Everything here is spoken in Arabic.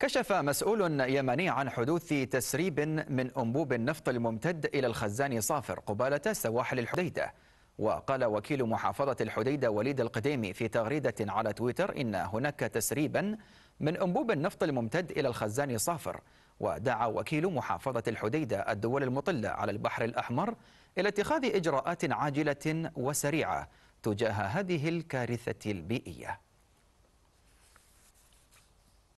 كشف مسؤول يمني عن حدوث تسريب من أنبوب النفط الممتد إلى الخزان صافر قبالة سواحل الحديدة وقال وكيل محافظة الحديدة وليد القديمي في تغريدة على تويتر إن هناك تسريبا من أنبوب النفط الممتد إلى الخزان صافر ودعا وكيل محافظة الحديدة الدول المطلة على البحر الأحمر إلى اتخاذ إجراءات عاجلة وسريعة تجاه هذه الكارثة البيئية